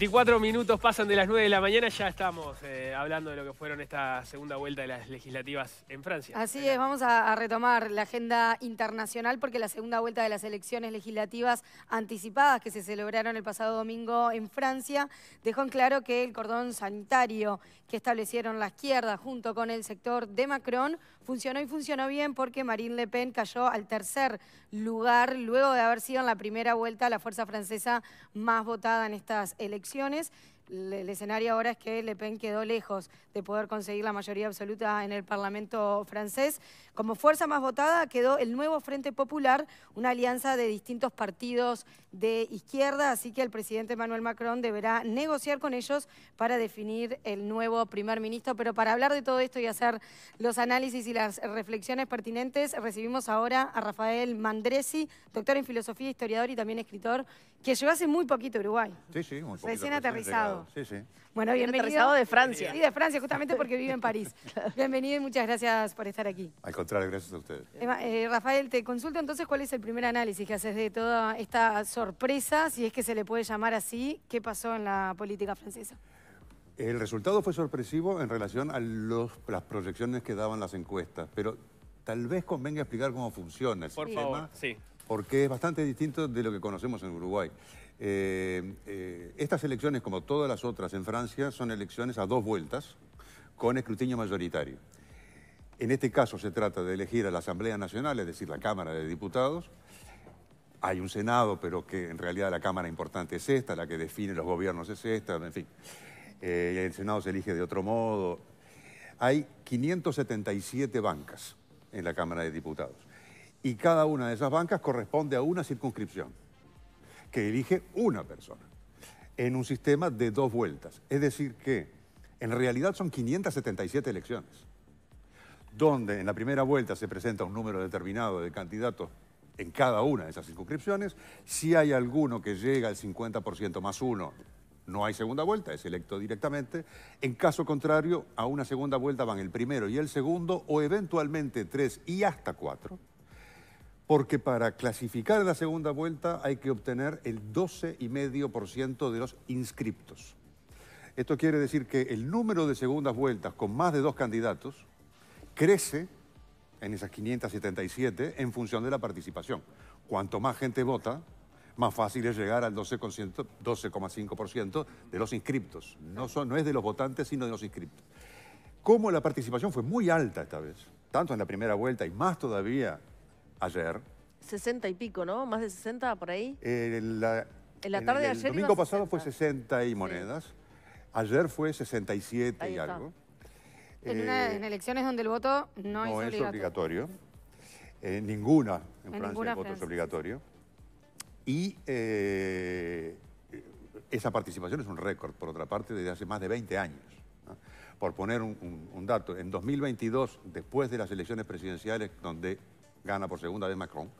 24 minutos pasan de las 9 de la mañana, ya estamos eh, hablando de lo que fueron esta segunda vuelta de las legislativas en Francia. Así es, vamos a, a, retomar la agenda internacional porque la segunda vuelta de las elecciones legislativas anticipadas que se celebraron el pasado domingo en Francia dejó en claro que el cordón sanitario que establecieron la izquierda junto con el sector de Macron funcionó y funcionó bien porque Marine Le Pen cayó al tercer lugar luego de haber sido en la primera vuelta la fuerza francesa más votada en estas elecciones elecciones el escenario ahora es que Le Pen quedó lejos de poder conseguir la mayoría absoluta en el Parlamento francés. Como fuerza más votada quedó el nuevo Frente Popular, una alianza de distintos partidos de izquierda, así que el presidente Emmanuel Macron deberá negociar con ellos para definir el nuevo primer ministro. Pero para hablar de todo esto y hacer los análisis y las reflexiones pertinentes, recibimos ahora a Rafael Mandresi, doctor en filosofía, historiador y también escritor, que llegó hace muy poquito a Uruguay. Sí, sí, muy Recién aterrizado. Bueno, bienvenido. de Francia. Sí, de Francia, justamente porque vive en París. bienvenido y muchas gracias por estar aquí. Al contrario, gracias a ustedes. Eh, Rafael, te consulto entonces cuál es el primer análisis que haces de toda esta sorpresa, si es que se le puede llamar así, qué pasó en la política francesa. El resultado fue sorpresivo en relación a las proyecciones que daban las encuestas, pero tal vez convenga explicar cómo funciona el por sistema. Favor, Porque es bastante distinto de lo que conocemos en Uruguay. Eh, eh, estas elecciones, como todas las otras en Francia, son elecciones a dos vueltas con escrutinio mayoritario. En este caso se trata de elegir a la Asamblea Nacional, es decir, la Cámara de Diputados. Hay un Senado, pero que en realidad la Cámara importante es esta, la que define los gobiernos es esta, en fin. Eh, el Senado se elige de otro modo. Hay 577 bancas en la Cámara de Diputados y cada una de esas bancas corresponde a una circunscripción que elige una persona en un sistema de dos vueltas. Es decir que en realidad son 577 elecciones, donde en la primera vuelta se presenta un número determinado de candidatos en cada una de esas circunscripciones. Si hay alguno que llega al 50% más uno, no hay segunda vuelta, es electo directamente. En caso contrario, a una segunda vuelta van el primero y el segundo, o eventualmente tres y hasta cuatro porque para clasificar la segunda vuelta hay que obtener el 12,5% de los inscriptos. Esto quiere decir que el número de segundas vueltas con más de dos candidatos crece en esas 577 en función de la participación. Cuanto más gente vota, más fácil es llegar al 12,5% de los inscriptos. No, no es de los votantes, sino de los inscriptos. Como la participación fue muy alta esta vez, tanto en la primera vuelta y más todavía ayer. 60 y pico, ¿no? Más de 60 por ahí. Eh, en la tarde El domingo pasado fue 60 y monedas. Ayer fue 67 y algo. Eh, en, elecciones donde el voto no, es obligatorio. Eh, ninguna en, Francia el voto es obligatorio. Y esa participación es un récord, por otra parte, desde hace más de 20 años. Por poner un dato, en 2022, después de las elecciones presidenciales, donde gana por segunda vez Macron,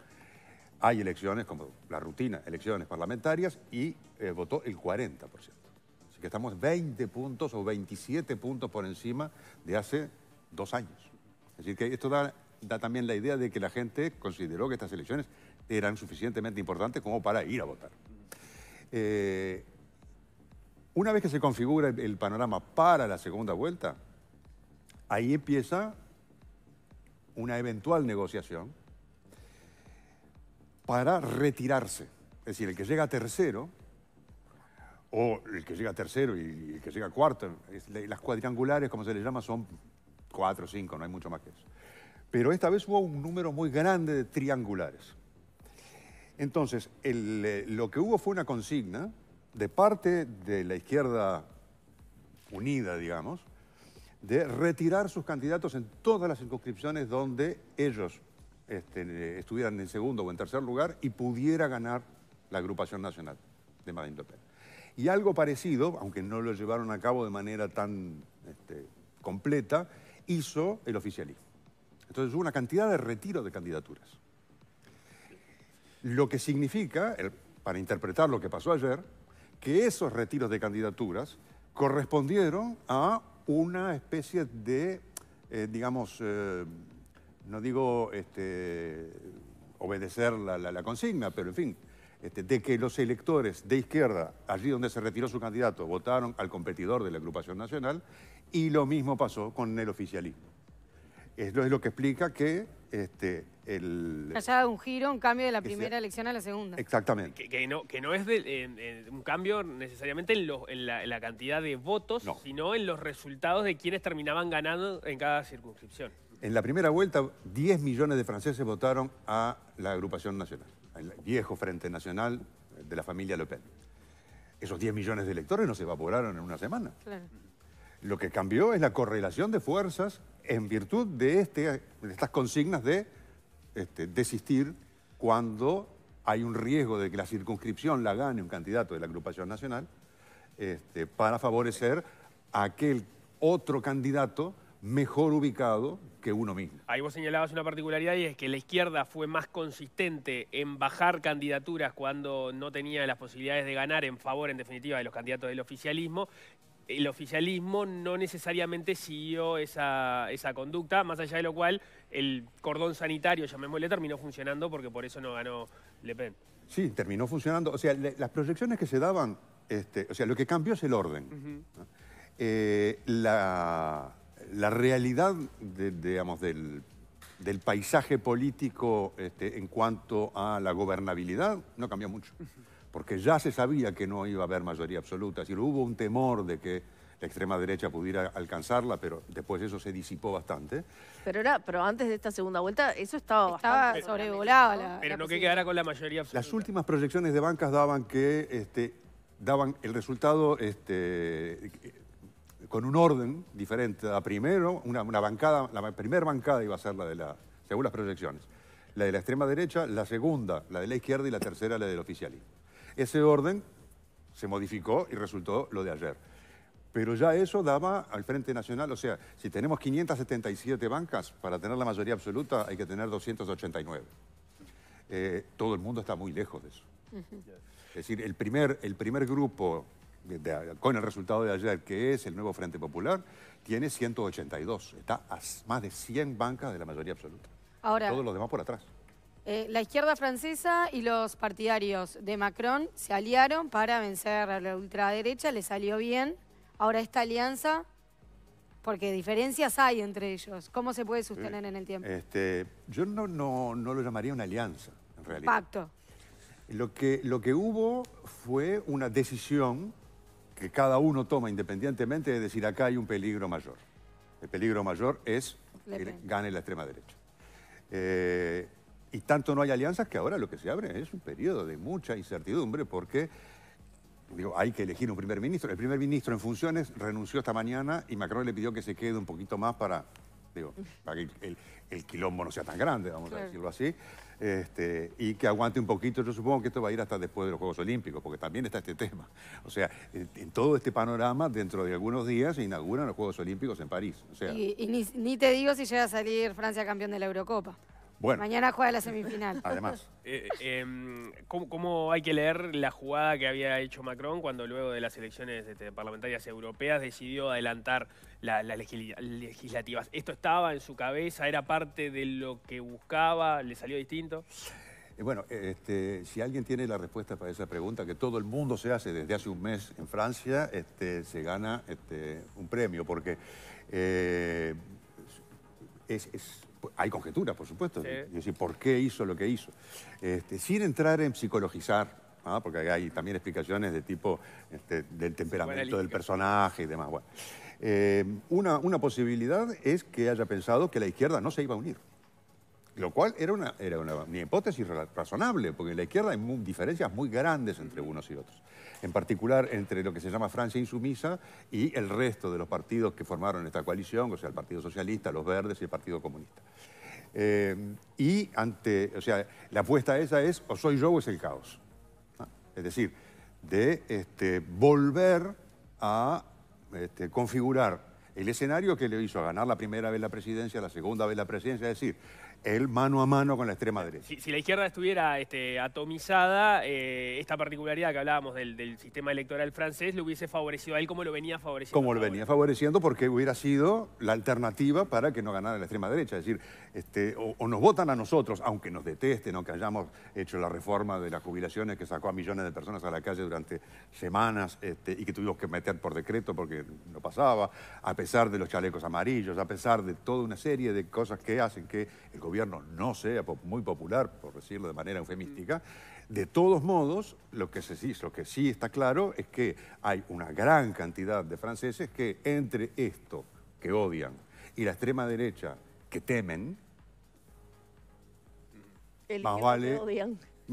hay elecciones, como la rutina, elecciones parlamentarias, y eh, votó el 40%. Así que estamos 20 puntos o 27 puntos por encima de hace dos años. Es decir, que esto da, también la idea de que la gente consideró que estas elecciones eran suficientemente importantes como para ir a votar. Eh, una vez que se configura el panorama para la segunda vuelta, ahí empieza una eventual negociación para retirarse. Es decir, el que llega tercero, o el que llega tercero y el que llega cuarto, las cuadrangulares, como se les llama, son cuatro o cinco, no hay mucho más que eso. Pero esta vez hubo un número muy grande de triangulares. Entonces, eh, lo que hubo fue una consigna de parte de la izquierda unida, digamos, de retirar sus candidatos en todas las circunscripciones donde ellos este, estuvieran en segundo o en tercer lugar y pudiera ganar la agrupación nacional de Marine Le Y algo parecido, aunque no lo llevaron a cabo de manera tan este, completa, hizo el oficialismo. Entonces hubo una cantidad de retiros de candidaturas. Lo que significa, para interpretar lo que pasó ayer, que esos retiros de candidaturas correspondieron a una especie de, eh, digamos, eh, no digo este, obedecer la, consigna, pero en fin, este, de que los electores de izquierda, allí donde se retiró su candidato, votaron al competidor de la agrupación nacional y lo mismo pasó con el oficialismo. eso es lo que explica que este, el... Haya un giro, un cambio de la primera elección a la segunda. Exactamente. Que, no, que no es un cambio necesariamente en, la, cantidad de votos, sino en los resultados de quienes terminaban ganando en cada circunscripción. En la primera vuelta, 10 millones de franceses votaron a la agrupación nacional, al viejo Frente Nacional de la familia Le Pen. Esos 10 millones de electores no se evaporaron en una semana. Lo que cambió es la correlación de fuerzas en virtud de, este, de estas consignas de este, desistir cuando hay un riesgo de que la circunscripción la gane un candidato de la agrupación nacional este, para favorecer a aquel otro candidato mejor ubicado que uno mismo. Ahí vos señalabas una particularidad y es que la izquierda fue más consistente en bajar candidaturas cuando no tenía las posibilidades de ganar en favor, en definitiva, de los candidatos del oficialismo el oficialismo no necesariamente siguió esa, conducta, más allá de lo cual el cordón sanitario, llamémosle, terminó funcionando porque por eso no ganó Le Pen. Sí, terminó funcionando. O sea, las proyecciones que se daban, este, o sea, lo que cambió es el orden. Eh, la, realidad, digamos, del, paisaje político este, en cuanto a la gobernabilidad no cambió mucho porque ya se sabía que no iba a haber mayoría absoluta, si hubo un temor de que la extrema derecha pudiera alcanzarla, pero después eso se disipó bastante. Pero era, pero antes de esta segunda vuelta eso estaba, sobrevolado. pero no que quedara con la mayoría absoluta. Las últimas proyecciones de bancas daban que este, daban el resultado este, con un orden diferente. La primero, bancada, la primera bancada iba a ser la de la, según las proyecciones, la de la extrema derecha, la segunda, la de la izquierda y la tercera, la del oficialismo. Ese orden se modificó y resultó lo de ayer. Pero ya eso daba al Frente Nacional, o sea, si tenemos 577 bancas, para tener la mayoría absoluta hay que tener 289. Eh, todo el mundo está muy lejos de eso. Es decir, el primer, el primer grupo con el resultado de ayer, que es el nuevo Frente Popular, tiene 182. Está a más de 100 bancas de la mayoría absoluta. Ahora, Todos los demás por atrás. Eh, la izquierda francesa y los partidarios de Macron se aliaron para vencer a la ultraderecha, le salió bien. Ahora esta alianza, porque diferencias hay entre ellos, ¿cómo se puede sostener en el tiempo? Este, yo no, no, lo llamaría una alianza, en realidad. Pacto. Lo que, lo que hubo fue una decisión que cada uno toma independientemente de decir acá hay un peligro mayor. El peligro mayor es que gane la extrema derecha. Eh, y tanto no hay alianzas que ahora lo que se abre es un periodo de mucha incertidumbre porque digo, hay que elegir un primer ministro. El primer ministro en funciones renunció esta mañana y Macron le pidió que se quede un poquito más para, digo, para que el, quilombo no sea tan grande, vamos a decirlo así, este, y que aguante un poquito. Yo supongo que esto va a ir hasta después de los Juegos Olímpicos, porque también está este tema. O sea, en, todo este panorama, dentro de algunos días se inauguran los Juegos Olímpicos en París. sea, y, ni te digo si llega a salir Francia campeón de la Eurocopa. Mañana juega la semifinal. Además. Eh, em, ¿cómo, hay que leer la jugada que había hecho Macron cuando luego de las elecciones este, parlamentarias europeas decidió adelantar las legislativas? ¿Esto estaba en su cabeza? ¿Era parte de lo que buscaba? ¿Le salió distinto? Eh, bueno, este, si alguien tiene la respuesta para esa pregunta, que todo el mundo se hace desde hace un mes en Francia, este, se gana un premio, porque eh, es hay conjeturas, por supuesto, sí. decir, por qué hizo lo que hizo. Este, sin entrar en psicologizar, ¿ah? porque hay también explicaciones de tipo este, del temperamento del personaje y demás. Eh, una, una posibilidad es que haya pensado que la izquierda no se iba a unir. Lo cual era una, era una, hipótesis razonable, porque en la izquierda hay diferencias muy grandes entre unos y otros. En particular entre lo que se llama Francia Insumisa y el resto de los partidos que formaron esta coalición, o sea, el Partido Socialista, los Verdes y el Partido Comunista. Eh, y ante, o sea, la apuesta esa es o soy yo o es el caos. Ah, es decir, de este, volver a este, configurar el escenario que le hizo ganar la primera vez la presidencia, la segunda vez la presidencia, es decir, él mano a mano con la extrema derecha. Si, la izquierda estuviera este, atomizada, eh, esta particularidad que hablábamos del, sistema electoral francés le hubiese favorecido a él como lo venía favoreciendo. Como lo venía favoreciendo porque hubiera sido la alternativa para que no ganara la extrema derecha. Es decir, este, o, nos votan a nosotros, aunque nos detesten, aunque hayamos hecho la reforma de las jubilaciones que sacó a millones de personas a la calle durante semanas este, y que tuvimos que meter por decreto porque no pasaba, a pesar de los chalecos amarillos, a pesar de toda una serie de cosas que hacen que el gobierno gobierno no sea muy popular, por decirlo de manera eufemística, de todos modos, lo que, sí está claro es que hay una gran cantidad de franceses que entre esto que odian y la extrema derecha que temen, más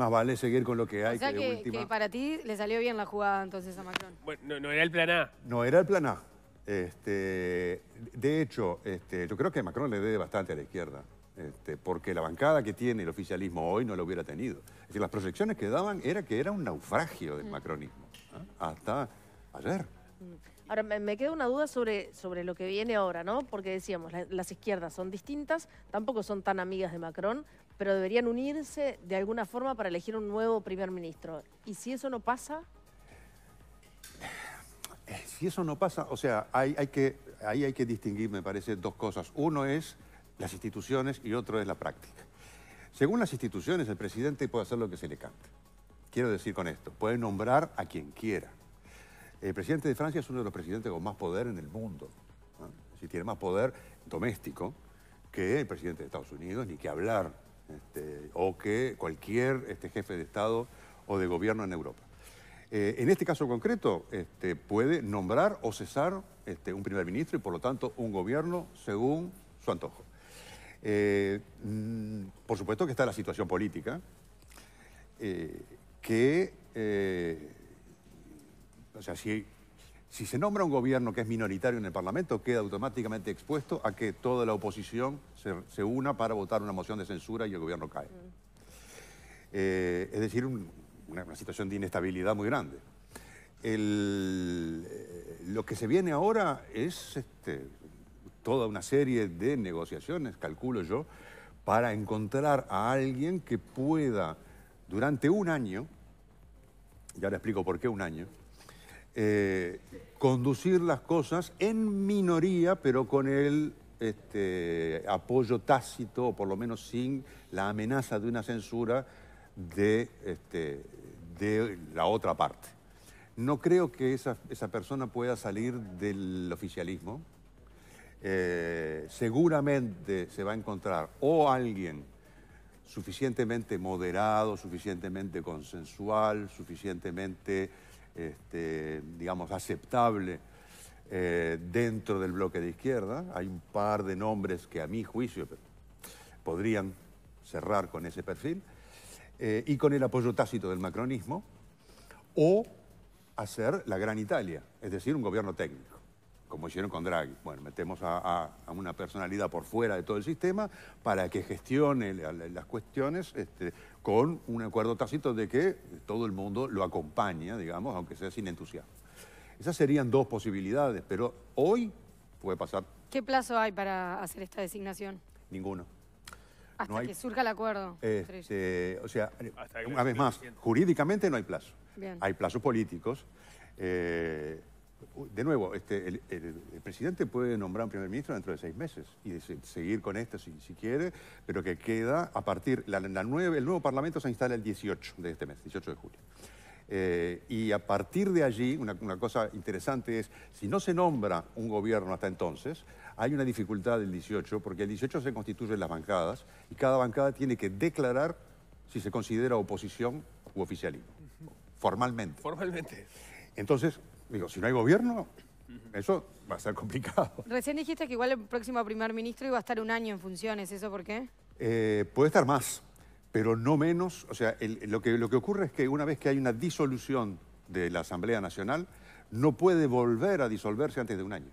vale... seguir con lo que hay. O sea que, para ti le salió bien la jugada entonces a Macron. Bueno, no, era el plan A. No era el plan A. Este, de hecho, este, yo creo que Macron le debe bastante a la izquierda. Este, porque la bancada que tiene el oficialismo hoy no la hubiera tenido. Es decir, las proyecciones que daban era que era un naufragio del mm. macronismo, hasta ayer. Mm. Ahora, me queda una duda sobre, sobre lo que viene ahora, ¿no? Porque decíamos, las izquierdas son distintas, tampoco son tan amigas de Macron, pero deberían unirse de alguna forma para elegir un nuevo primer ministro. ¿Y si eso no pasa? Eh, si eso no pasa, o sea, hay, hay que, ahí hay que distinguir, me parece, dos cosas. Uno es las instituciones y otro es la práctica. Según las instituciones, el presidente puede hacer lo que se le cante. Quiero decir con esto, puede nombrar a quien quiera. El presidente de Francia es uno de los presidentes con más poder en el mundo. Si tiene más poder doméstico que el presidente de Estados Unidos, ni que hablar, este, o que cualquier este, jefe de Estado o de gobierno en Europa. Eh, en este caso concreto, este, puede nombrar o cesar este, un primer ministro y, por lo tanto, un gobierno según su antojo. Eh, mm, por supuesto que está la situación política, eh, que, eh, o sea, si, si se nombra un gobierno que es minoritario en el Parlamento, queda automáticamente expuesto a que toda la oposición se, una para votar una moción de censura y el gobierno cae. es decir, una, situación de inestabilidad muy grande. lo que se viene ahora es este, toda una serie de negociaciones, calculo yo, para encontrar a alguien que pueda, durante un año, y ahora explico por qué un año, eh, conducir las cosas en minoría, pero con el este, apoyo tácito, o por lo menos sin la amenaza de una censura de, este, de la otra parte. No creo que esa, esa persona pueda salir del oficialismo, eh, seguramente se va a encontrar o alguien suficientemente moderado, suficientemente consensual, suficientemente, este, digamos, aceptable eh, dentro del bloque de izquierda. Hay un par de nombres que a mi juicio podrían cerrar con ese perfil, eh, y con el apoyo tácito del macronismo, o hacer la Gran Italia, es decir, un gobierno técnico como hicieron con Draghi. Bueno, metemos a, una personalidad por fuera de todo el sistema para que gestione las cuestiones este, con un acuerdo tácito de que todo el mundo lo acompaña, digamos, aunque sea sin entusiasmo. Esas serían dos posibilidades, pero hoy puede pasar. ¿Qué plazo hay para hacer esta designación? Ninguno. Hasta que surja el acuerdo. Este, o sea, una vez más, jurídicamente no hay plazo. Hay plazos políticos. Eh, de nuevo, este, el, presidente puede nombrar un primer ministro dentro de seis meses y seguir con esto si, quiere, pero que queda a partir, el nuevo Parlamento se instala el 18 de este mes, 18 de julio. Eh, y a partir de allí, una, cosa interesante es, si no se nombra un gobierno hasta entonces, hay una dificultad del 18, porque el 18 se constituyen las bancadas y cada bancada tiene que declarar si se considera oposición u oficialismo, formalmente. Formalmente. Entonces, Digo, si no hay gobierno, eso va a ser complicado. Recién dijiste que igual el próximo primer ministro iba a estar un año en funciones, ¿eso por qué? Eh, puede estar más, pero no menos. O sea, lo, que, lo que ocurre es que una vez que hay una disolución de la Asamblea Nacional, no puede volver a disolverse antes de un año.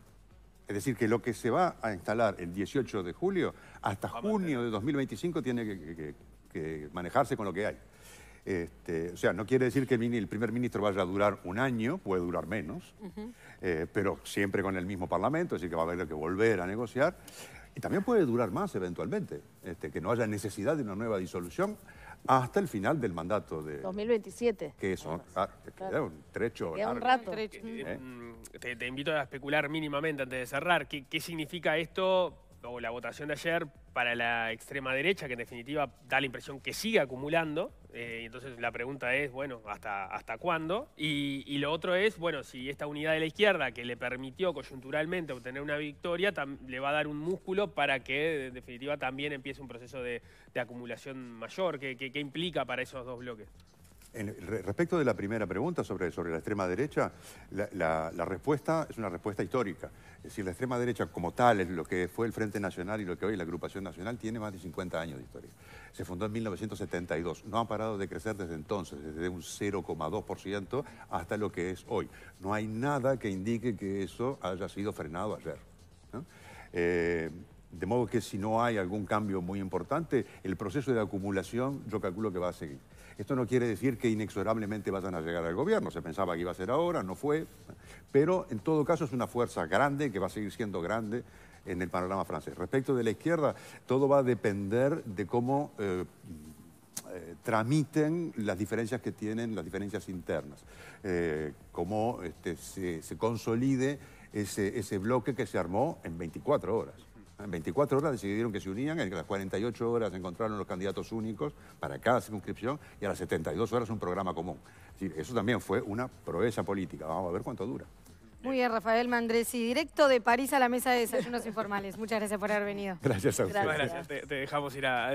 Es decir, que lo que se va a instalar el 18 de julio, hasta junio de 2025 tiene que manejarse con lo que hay. Este, o sea, no quiere decir que el, primer ministro vaya a durar un año, puede durar menos, eh, pero siempre con el mismo parlamento, decir, que va a haber que volver a negociar. Y también puede durar más eventualmente, este, que no haya necesidad de una nueva disolución hasta el final del mandato de... 2027. Que eso ah, un trecho un ¿Eh? Te, invito a especular mínimamente antes de cerrar. ¿Qué, qué significa esto o la votación de ayer para la extrema derecha, que en definitiva da la impresión que sigue acumulando. Eh, entonces la pregunta es, bueno, ¿hasta, hasta cuándo? Y, lo otro es, bueno, si esta unidad de la izquierda que le permitió coyunturalmente obtener una victoria, le va a dar un músculo para que en definitiva también empiece un proceso de, acumulación mayor. que qué implica para esos dos bloques? respecto de la primera pregunta sobre, sobre la extrema derecha, la, respuesta es una respuesta histórica. Es decir, la extrema derecha como tal, es lo que fue el Frente Nacional y lo que hoy es la Agrupación Nacional, tiene más de 50 años de historia. Se fundó en 1972. No ha parado de crecer desde entonces, desde un 0,2% hasta lo que es hoy. No hay nada que indique que eso haya sido frenado ayer. Eh, de modo que si no hay algún cambio muy importante, el proceso de acumulación yo calculo que va a seguir. Esto no quiere decir que inexorablemente vayan a llegar al gobierno. Se pensaba que iba a ser ahora, no fue. Pero en todo caso es una fuerza grande que va a seguir siendo grande en el panorama francés. Respecto de la izquierda, todo va a depender de cómo... Eh, eh, tramiten las diferencias que tienen, las diferencias internas, eh, cómo este, se, consolide ese bloque que se armó en 24 horas. Ah, en 24 horas decidieron que se unían, en las 48 horas encontraron los candidatos únicos para cada circunscripción y a las 72 horas un programa común. eso también fue una proeza política. Vamos a ver cuánto dura. Muy bien, Rafael Mandresi, directo de París a la mesa de desayunos informales. Muchas gracias por haber venido. Gracias a ustedes. Gracias. Te, te dejamos ir a